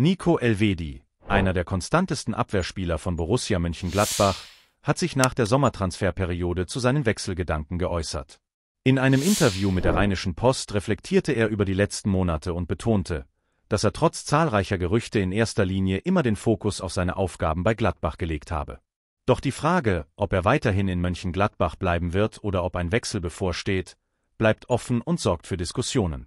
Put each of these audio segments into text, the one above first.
Nico Elvedi, einer der konstantesten Abwehrspieler von Borussia Mönchengladbach, hat sich nach der Sommertransferperiode zu seinen Wechselgedanken geäußert. In einem Interview mit der Rheinischen Post reflektierte er über die letzten Monate und betonte, dass er trotz zahlreicher Gerüchte in erster Linie immer den Fokus auf seine Aufgaben bei Gladbach gelegt habe. Doch die Frage, ob er weiterhin in Mönchengladbach bleiben wird oder ob ein Wechsel bevorsteht, bleibt offen und sorgt für Diskussionen.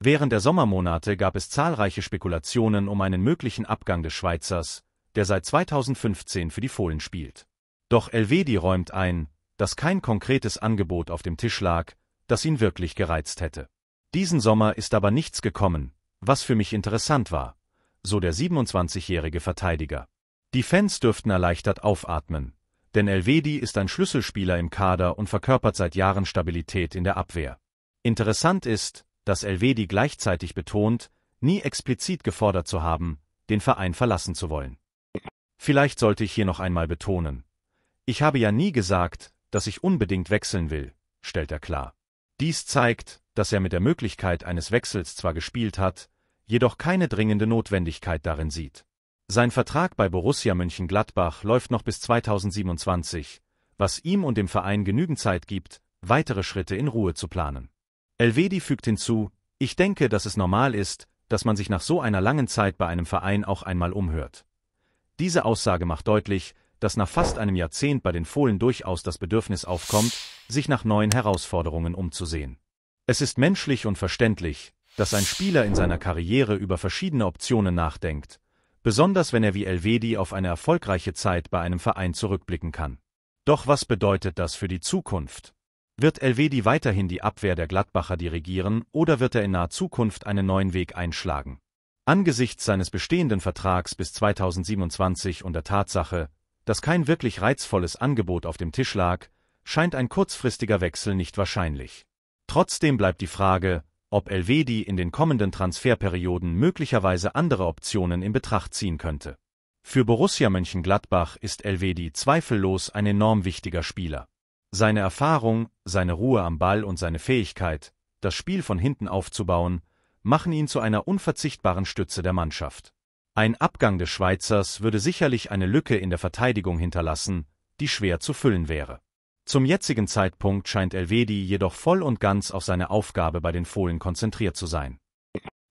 Während der Sommermonate gab es zahlreiche Spekulationen um einen möglichen Abgang des Schweizers, der seit 2015 für die Fohlen spielt. Doch Elvedi räumt ein, dass kein konkretes Angebot auf dem Tisch lag, das ihn wirklich gereizt hätte. Diesen Sommer ist aber nichts gekommen, was für mich interessant war, so der 27-jährige Verteidiger. Die Fans dürften erleichtert aufatmen, denn Elvedi ist ein Schlüsselspieler im Kader und verkörpert seit Jahren Stabilität in der Abwehr. Interessant ist, dass Elvedi gleichzeitig betont, nie explizit gefordert zu haben, den Verein verlassen zu wollen. Vielleicht sollte ich hier noch einmal betonen. Ich habe ja nie gesagt, dass ich unbedingt wechseln will, stellt er klar. Dies zeigt, dass er mit der Möglichkeit eines Wechsels zwar gespielt hat, jedoch keine dringende Notwendigkeit darin sieht. Sein Vertrag bei Borussia Mönchengladbach läuft noch bis 2027, was ihm und dem Verein genügend Zeit gibt, weitere Schritte in Ruhe zu planen. Elvedi fügt hinzu, ich denke, dass es normal ist, dass man sich nach so einer langen Zeit bei einem Verein auch einmal umhört. Diese Aussage macht deutlich, dass nach fast einem Jahrzehnt bei den Fohlen durchaus das Bedürfnis aufkommt, sich nach neuen Herausforderungen umzusehen. Es ist menschlich und verständlich, dass ein Spieler in seiner Karriere über verschiedene Optionen nachdenkt, besonders wenn er wie Elvedi auf eine erfolgreiche Zeit bei einem Verein zurückblicken kann. Doch was bedeutet das für die Zukunft? Wird Elvedi weiterhin die Abwehr der Gladbacher dirigieren oder wird er in naher Zukunft einen neuen Weg einschlagen? Angesichts seines bestehenden Vertrags bis 2027 und der Tatsache, dass kein wirklich reizvolles Angebot auf dem Tisch lag, scheint ein kurzfristiger Wechsel nicht wahrscheinlich. Trotzdem bleibt die Frage, ob Elvedi in den kommenden Transferperioden möglicherweise andere Optionen in Betracht ziehen könnte. Für Borussia Mönchengladbach ist Elvedi zweifellos ein enorm wichtiger Spieler. Seine Erfahrung, seine Ruhe am Ball und seine Fähigkeit, das Spiel von hinten aufzubauen, machen ihn zu einer unverzichtbaren Stütze der Mannschaft. Ein Abgang des Schweizers würde sicherlich eine Lücke in der Verteidigung hinterlassen, die schwer zu füllen wäre. Zum jetzigen Zeitpunkt scheint Elvedi jedoch voll und ganz auf seine Aufgabe bei den Fohlen konzentriert zu sein.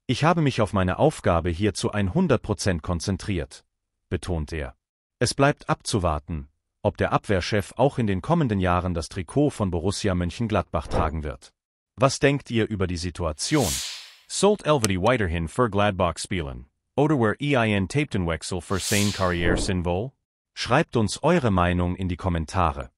Ich habe mich auf meine Aufgabe hier zu 100 Prozent konzentriert, betont er. Es bleibt abzuwarten, ob der Abwehrchef auch in den kommenden Jahren das Trikot von Borussia Mönchengladbach tragen wird. Was denkt ihr über die Situation? Sold Elvedi weiterhin für Gladbach spielen? Oder were ein Taptenwechsel für sein Karriere sinnvoll? Schreibt uns eure Meinung in die Kommentare.